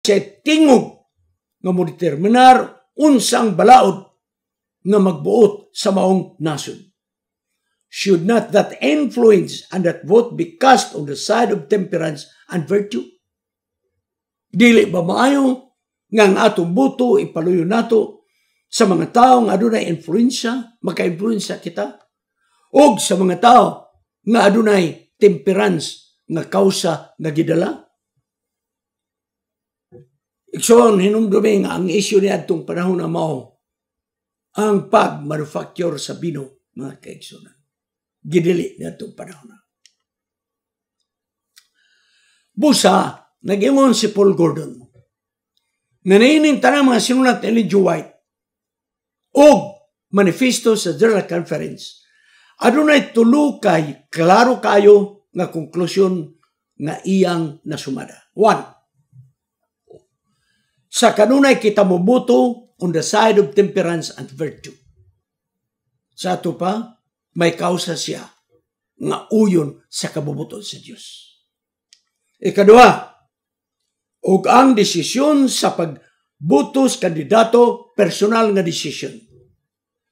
sa tingog nga mo determinar unsang balaod nga magbuot sa maong nasod. Should not that influence and that vote be cast on the side of temperance and virtue? Dili ba maayo nga ang atong boto ipaluyo nato sa mga tao nga adunay influensya, maka-influensya kita? O sa mga tao nga adunay temperance nga kausa nga gidala? Ikson, hinumduming ang isyu niya itong panahon na mao ang pag-manufacture sa bino, mga kaikson. Gidili na itong panahon na. Busa, nagingon si Paul Gordon. Nanainin tanang mga sinulat ni Joe White o manifesto sa General Conference. Adunay tulo kay klaro kayo nga konklusyon nga iyang nasumada. One, sa kanunay kita mabuto on the side of temperance and virtue. Sa ato pa, may kausa siya nga uyon sa kabubuton sa Dios. Ikadua, ug ang desisyon sa pagbutos kandidato personal nga desisyon.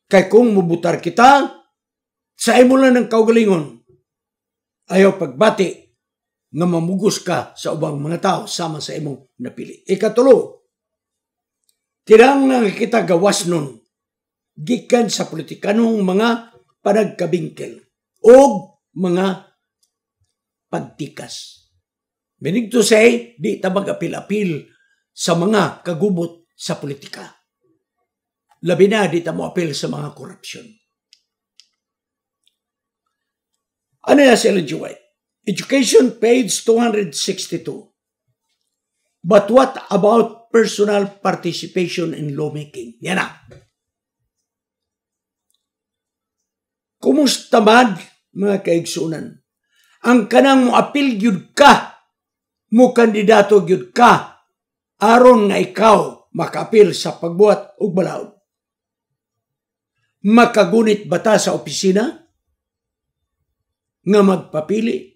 Kay kung mubutar kita sa imo lang ng kaugalingon ayaw pagbati nga mamugos ka sa ubang mga tao sama sa imong napili. Ikatulo, Kirang nakikita gawas nun, gikan sa politikanong mga panagkabingkel o mga pagtikas. Meaning to say, di ta mag-apil-apil sa mga kagubot sa politika. Labi na, di ta mo apil sa mga korupsyon. Ano na si Ellen G. White? Education page 262. But what about personal participation in lawmaking. Yan na. Kumusta man, mga kaigsunan? Ang kanang mo apil gyud ka, mo kandidato gyud ka, aron nga ikaw makapil sa pagbuhat og balaod. Makagunit bata sa opisina nga magpapili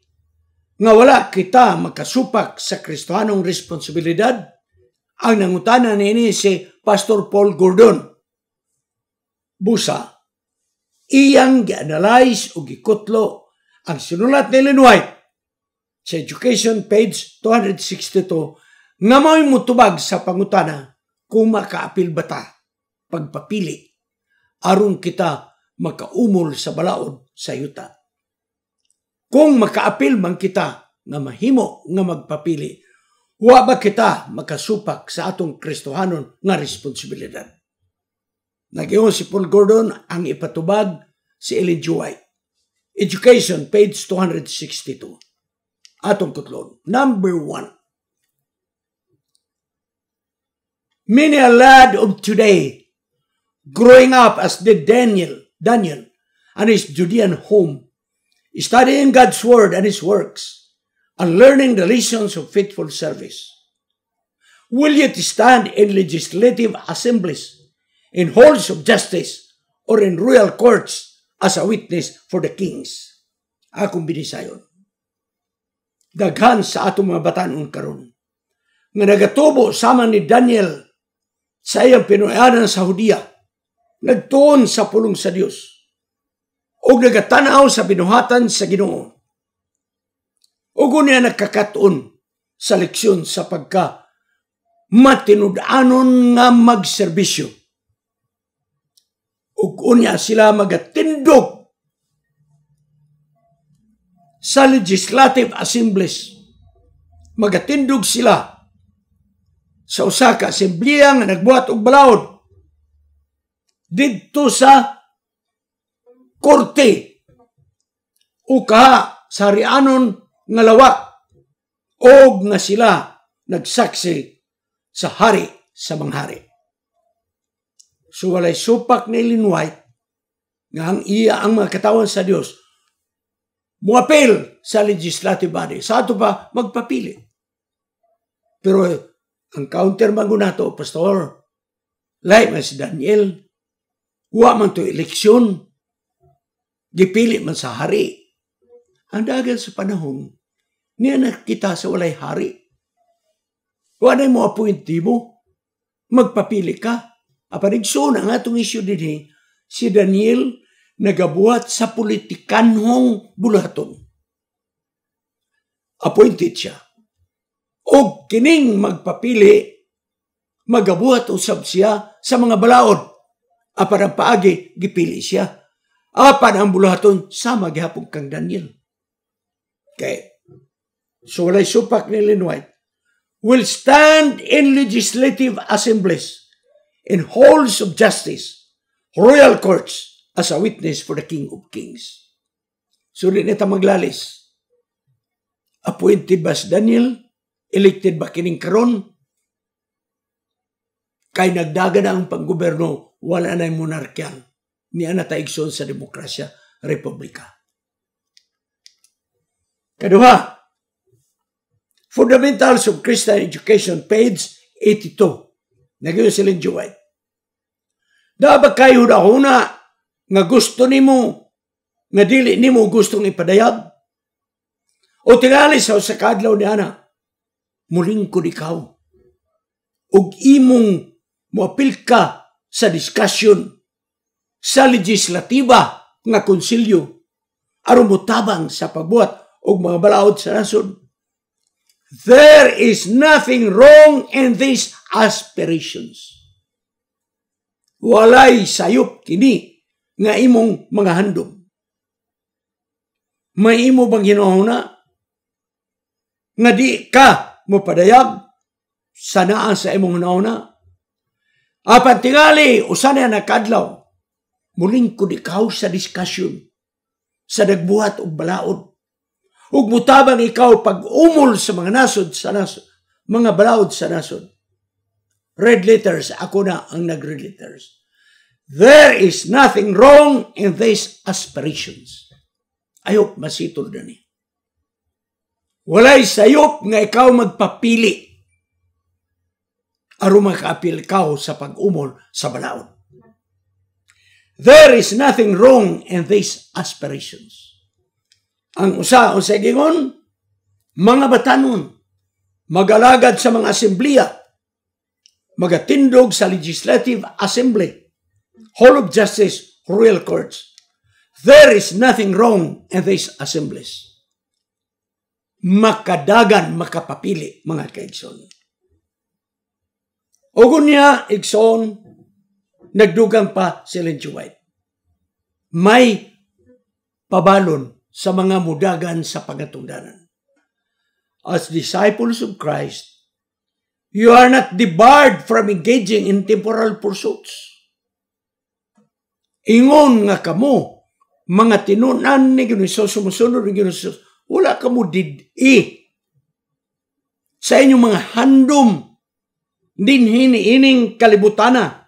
nga wala kita makasupak sa kristohanong responsibilidad ang nangutana nini si Pastor Paul Gordon. Busa, iyang gi-analyze o gikutlo ang sinulat ni Ellen White sa Education page 262 nga mao'y mutubag sa pangutana kung makaapil ba ta pagpapili aron kita makaumol sa balaod sa yuta. Kung makaapil man kita nga mahimo nga magpapili Huwa ba kita makasupak sa atong kristohanon nga responsibilidad? Nagiyon si Paul Gordon ang ipatubag si Ellen G. White. Education, page 262. Atong kutlon. Number one. Many a lad of today, growing up as did Daniel, Daniel and his Judean home, studying God's word and his works, and learning relations of faithful service. Will you stand in legislative assemblies, in halls of justice, or in royal courts as a witness for the kings? Akong binisayon. Daghan sa atong mga batanon karon nga nagatubo sama ni Daniel sa iyang pinuyanan sa Hudiya, nagtuon sa pulong sa Dios, o nagatanaw sa binuhatan sa Ginoo. Ugo niya nagkakatuon sa leksyon sa pagka matinud-anon nga magserbisyo. Ugo niya sila magatindog sa legislative assemblies. Magatindog sila sa usa ka nga nagbuhat og balaod didto sa korte o ka sa rianon nga lawak og nga sila nagsaksi sa hari sa manghari. So walay supak ni Ellen White nga ang iya ang mga katawan sa Dios muapil sa legislative body. Sa ato pa magpapili. Pero ang counter magunato, Pastor, like man si Daniel, wa man to eleksyon, gipili man sa hari. Ang dagal sa panahon, niya kita sa walay hari. Kung anay mo apuinti mo, magpapili ka. Apanigsuna nga itong isyo din eh, si Daniel nagabuhat sa politikanhong bulaton. Appointed siya. O kining magpapili, magabuhat usab siya sa mga balaod. Apan ang paagi, gipili siya. Apan ang bulaton, sa gihapon kang Daniel. Okay so walay supak ni Lynn White, will stand in legislative assemblies, in halls of justice, royal courts, as a witness for the King of Kings. Sulit so, nita maglalis. Appointed ba si Daniel? Elected ba kining karon? Kay nagdaga na ang panggoberno, wala na yung monarkyan. Niya na taigsoon sa demokrasya, republika. Kaduha, Fundamentals of Christian Education, page 82. Nagayon sila Juway. Dapat kayo na huna nga gusto nimo nga dili nimo gustong ipadayag. O tingali sa kadlaw ni ana, mulingkod ikaw. Ug imong moapil ka sa diskusyon sa legislatiba nga konsilyo aron tabang sa pagbuhat og mga balaod sa nasod There is nothing wrong in these aspirations. Walay sayop kini nga imong mga handog. May imo bang hinuhuna nga di ka mopadayag sa naa sa imong hinuhuna? Apan tingali, usan na nakadlaw. Muling ko di sa diskasyon sa nagbuhat o balaod Ug mutabang ikaw pag umol sa mga nasod sa nasod, mga balaod sa nasod. Red letters, ako na ang nag-red letters. There is nothing wrong in these aspirations. Ayok masitol na ni. Walay sayop nga ikaw magpapili aron makaapil ka sa pag-umol sa balaod. There is nothing wrong in these aspirations ang usa unsay gingon mga batanon magalagad sa mga asembliya magatindog sa legislative assembly hall of justice royal courts there is nothing wrong in these assemblies makadagan makapapili mga kaigsoon Ogon niya, Ikson, nagdugang pa si Lindsay White. May pabalon sa mga mudagan sa pagatundanan. As disciples of Christ, you are not debarred from engaging in temporal pursuits. Ingon nga kamo, mga tinunan ni Ginoo, sumusunod ni Ginoo, wala kamo didi sa inyong mga handom din hiniining kalibutana.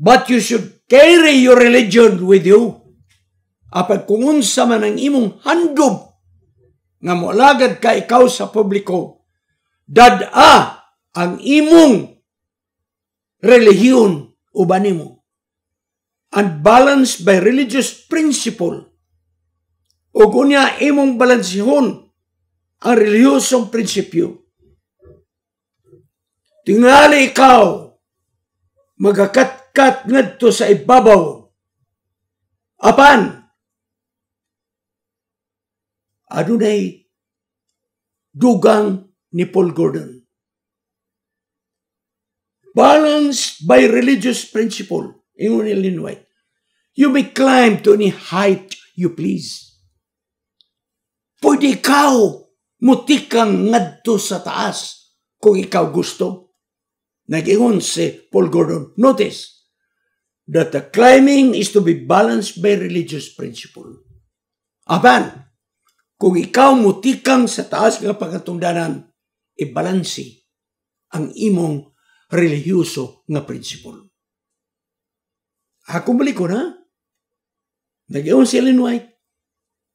But you should carry your religion with you. Apat kung sa man ang imong handog nga molagad ka ikaw sa publiko, dad-a ang imong relihiyon uban nimo. balance by religious principle. O kunya imong balansihon ang relihiyosong prinsipyo. Tingali ikaw magakatkat ngadto sa ibabaw. Apan, adunay dugang ni Paul Gordon. Balanced by religious principle, ingon ni Lynn White, you may climb to any height you please. Pwede ikaw mutikang ngadto sa taas kung ikaw gusto. Nag-ingon si Paul Gordon, notice that the climbing is to be balanced by religious principle. Aban, kung ikaw mutikang sa taas nga pagatundanan, ibalansi ang imong relihiyoso nga prinsipul. Ako balik ko na. Nagyaon si Ellen White.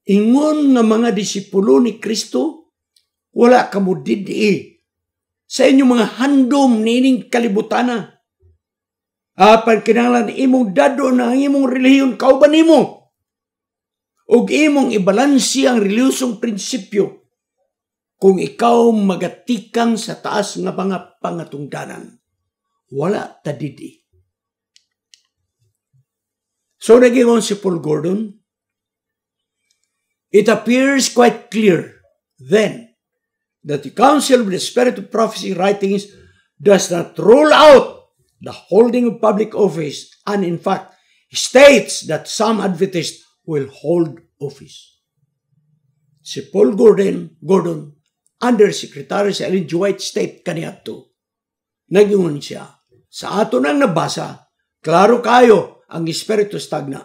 Ingon nga mga disipulo ni Kristo, wala ka mo didi sa inyong mga handom nining kalibutana. Apan kinalan imong dado na ang imong relihiyon, kauban nimo ug imong ibalansi ang reliyosong prinsipyo kung ikaw magatikang sa taas nga mga pangatungdanan. Wala tadidi. So nagingon si Paul Gordon, It appears quite clear then that the Council of the Spirit of Prophecy writings does not rule out the holding of public office and in fact states that some Adventists will hold office. Si Paul Gordon, Gordon Undersecretary sa Ellen White State kaniya to. Nagyungon siya, sa ato nang nabasa, klaro kayo ang espiritu stagna.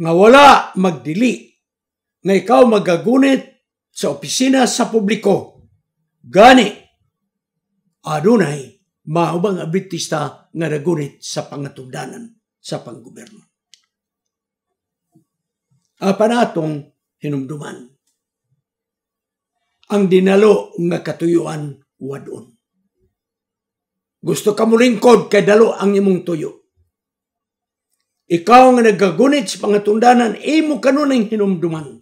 Nga wala magdili, nga ikaw magagunit sa opisina sa publiko. Gani, adunay, maubang abitista nga nagunit sa pangatugdanan sa panggoberno apanatong hinumduman. Ang dinalo nga katuyuan wadon. Gusto ka mo lingkod kay dalo ang imong tuyo. Ikaw nga nagagunit sa pangatundanan, imo kanon hinumduman.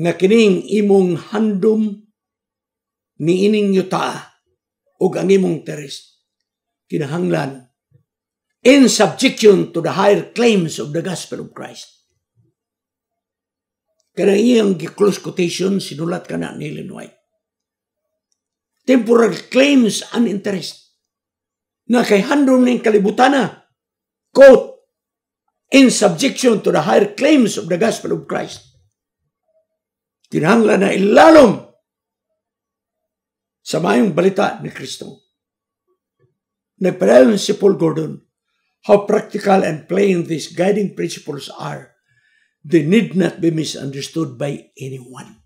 Nga kining imong handom ni ining yuta o ang imong teres. Kinahanglan in subjection to the higher claims of the gospel of Christ. Kaya iyang close quotation, sinulat kana ni Ellen White. Temporal claims and interest na kay handong ng kalibutan na, quote, in subjection to the higher claims of the gospel of Christ. Kinahanglan na ilalom sa mayong balita ni Kristo. Nagpadayon si Paul Gordon how practical and plain these guiding principles are, they need not be misunderstood by anyone.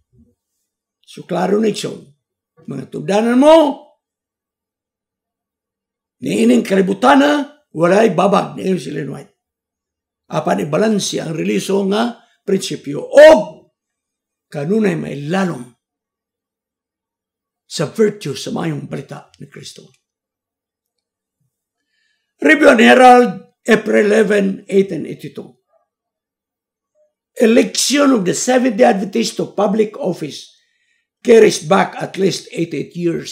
So klaro na iyon, mga tugdanan mo, niining kalibutan na, walay babag ni Ellen White. Apan ibalansi ang reliso nga prinsipyo o kanunay may lalong sa virtue sa mayong balita ni Kristo. Review Herald, April 11, 1882. Election of the Seventh-day Adventist to public office carries back at least 88 years.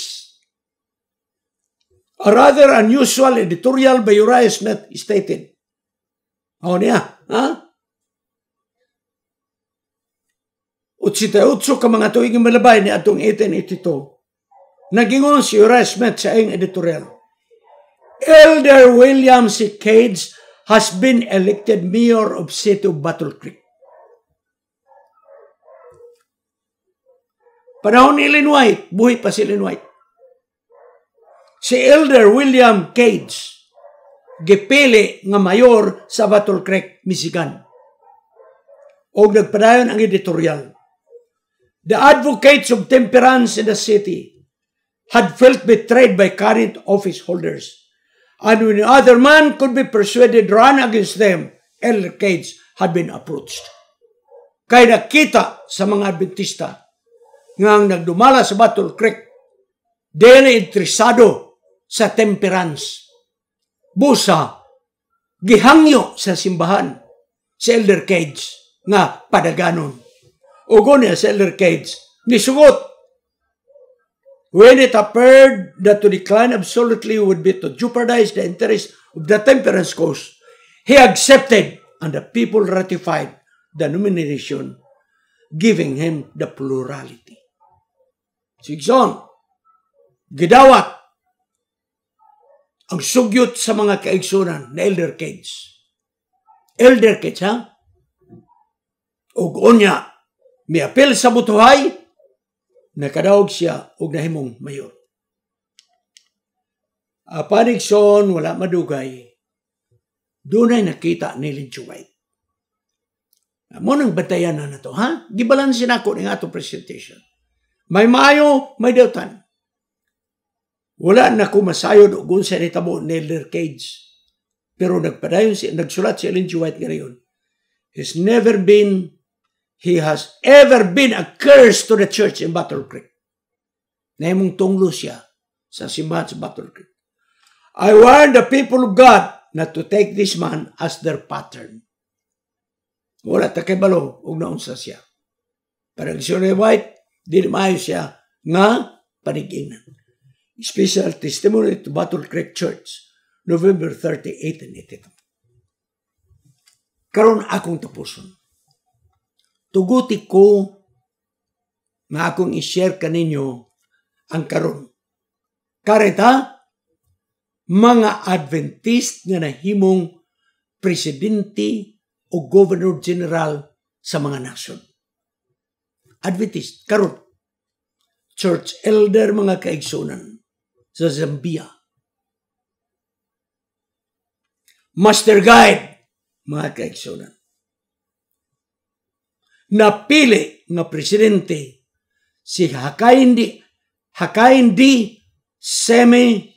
A rather unusual editorial by Uriah Smith stated, Ako oh, niya, ha? 88 ka mga tuig malabay ni atong 1882. Nagingon si Uriah Smith sa iyong editorial. Elder William C. Cage has been elected mayor of Seto Battle Creek. Panahon ni Lynn White, buhay pa si Lynn White. Si Elder William Cage, gipili nga mayor sa Battle Creek, Michigan. O nagpadayon ang editorial. The advocates of temperance in the city had felt betrayed by current office holders and when the other man could be persuaded, run against them, Elder Cage had been approached. Kaya nakita sa mga Adventista nga ang nagdumala sa Battle Creek, dili interesado sa temperance. Busa, gihangyo sa simbahan sa Elder Cage nga padaganon. Ugo niya sa Elder Cage, nisugot When it appeared that to decline absolutely would be to jeopardize the interests of the temperance cause, he accepted and the people ratified the nomination, giving him the plurality. Sigson, gidawat ang sugyot sa mga kaigsunan na elder kids. Elder kids, ha? O unya, may apel sa butuhay, nakadaog siya og nahimong mayor. Apanig son, wala madugay, dunay nakita ni Lindsay White. Amo nang batayan na nato, ha? Gibalansin ako ng ato presentation. May mayo, may deltan. Wala na ko masayod og unsa ni tabo ni Elder Cage. Pero nagpadayon si nagsulat si Ellen G. White ganayon. He's never been he has ever been a curse to the church in Battle Creek. Nemung tunglo siya sa simbahan sa Battle Creek. I warn the people of God not to take this man as their pattern. Wala ta kay balo, ug naunsa siya. Parang si White, di maayo siya nga panigingnan. Special testimony to Battle Creek Church, November 30, 1882. Karon akong tapuson tuguti ko na akong i-share kaninyo ang karon. Kareta, mga Adventist nga nahimong presidente o governor general sa mga nasod. Adventist, karon church elder mga kaigsunan sa Zambia. Master guide mga kaigsunan napili nga presidente si Hakaindi Hakaindi Semi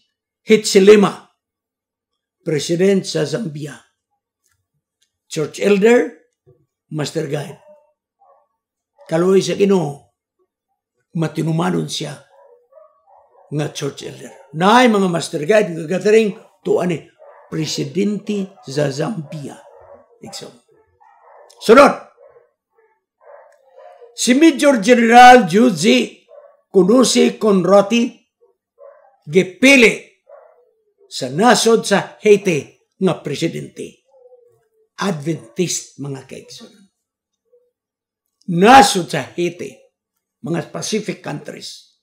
Hitsilima, president sa Zambia. Church Elder, Master Guide. Kaluoy sa Ginoo, matinumanon siya nga Church Elder. Naay mga Master Guide, gagathering to ani presidente sa Zambia. Ikso. Sunod, si Major General Giuzi Kunusi Konroti gipili sa nasod sa Haiti nga presidente. Adventist mga kaigsoon. Nasod sa Haiti, mga Pacific countries,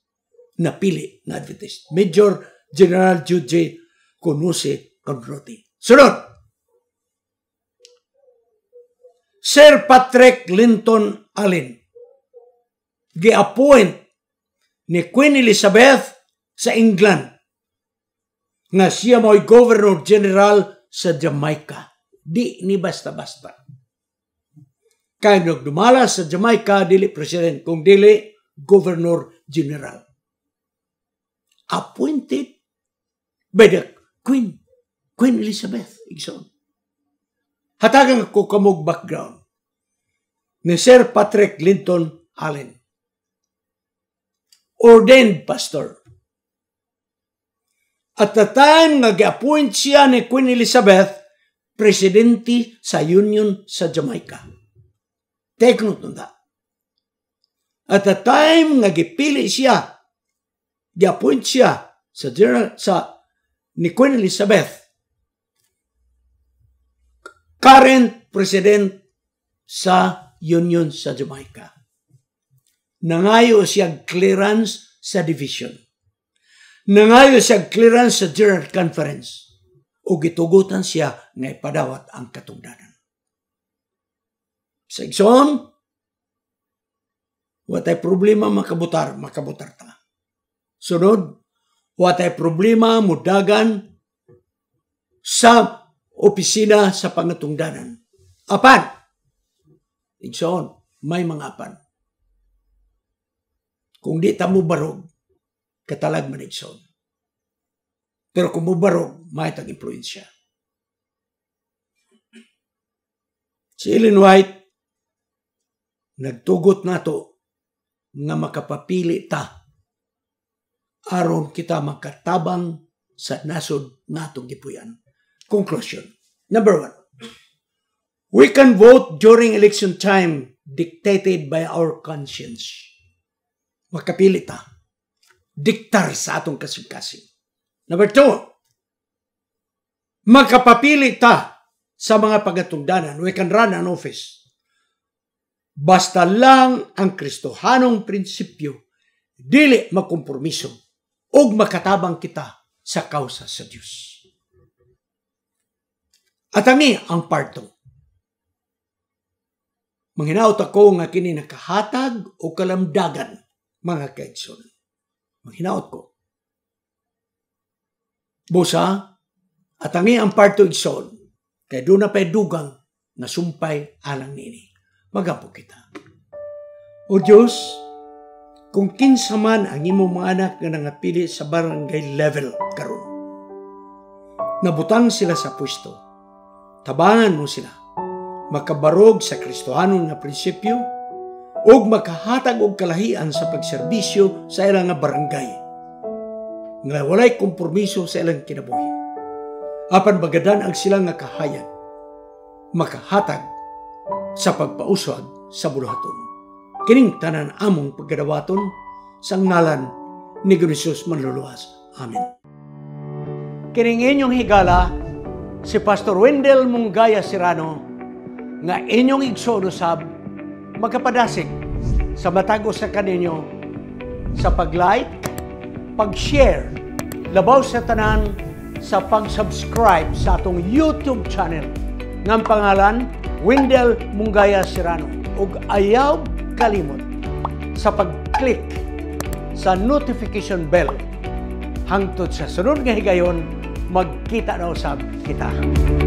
napili na Adventist. Major General Jude Kunusi Konroti. Sunod! Sir Patrick Linton Allen giappoint ni Queen Elizabeth sa England nga siya mo'y Governor General sa Jamaica. Di ni basta-basta. Kaya nagdumala sa Jamaica, dili President, kung dili Governor General. Appointed by the Queen, Queen Elizabeth Igson. Hatagan ko kamog background ni Sir Patrick Linton Allen ordained pastor. At the time nga giappoint siya ni Queen Elizabeth, presidente sa Union sa Jamaica. Take note nunda. At the time nga gipili siya, giappoint siya sa general sa ni Queen Elizabeth, current president sa Union sa Jamaica nangayo siya clearance sa division. Nangayo siya clearance sa General Conference. O gitugutan siya na ipadawat ang katugdanan. Sa igsoon, watay problema makabutar, makabutar ta. Sunod, watay problema mudagan sa opisina sa pangatungdanan. Apan, igsoon, may mga apan kung di ta barog, katalag man Pero kung mo mubarog, maitag impluensya. Si Ellen White, nagtugot nato na makapapili ta aron kita makatabang sa nasod natong gipuyan. Conclusion. Number one, we can vote during election time dictated by our conscience makapilit ta. Diktar sa atong kasing-kasing. Number two, makapapili ta sa mga pagatugdanan, We can run an office. Basta lang ang kristohanong prinsipyo, dili makompromiso ug makatabang kita sa kausa sa Dios. At ani ang parto. Manghinaot ako nga kini nakahatag o kalamdagan mga kaigsoon. Ang ko. Busa, at angi ang parto igsoon, kay doon na pa'y dugang na sumpay alang nini. Magapo kita. O Diyos, kung kinsa man ang imong mga anak nga nangapili sa barangay level karon nabutang sila sa pwesto tabangan mo sila makabarog sa kristohanon nga prinsipyo ug makahatag og kalahian sa pagserbisyo sa ilang nga barangay nga walay kompromiso sa ilang kinabuhi apan bagadan ang sila nga kahayag makahatag sa pagpausag sa buluhaton kining tanan among pagkadawaton sa ngalan ni Ginhesus manluluwas amen kining inyong higala si Pastor Wendell Mungaya Sirano nga inyong igsoon usab magkapadasig sa matagos sa kaninyo sa pag-like, pag-share, labaw sa tanan, sa pag-subscribe sa atong YouTube channel ng pangalan Wendell Mungaya Serrano ug ayaw kalimot sa pag-click sa notification bell hangtod sa sunod nga higayon magkita daw sa kita.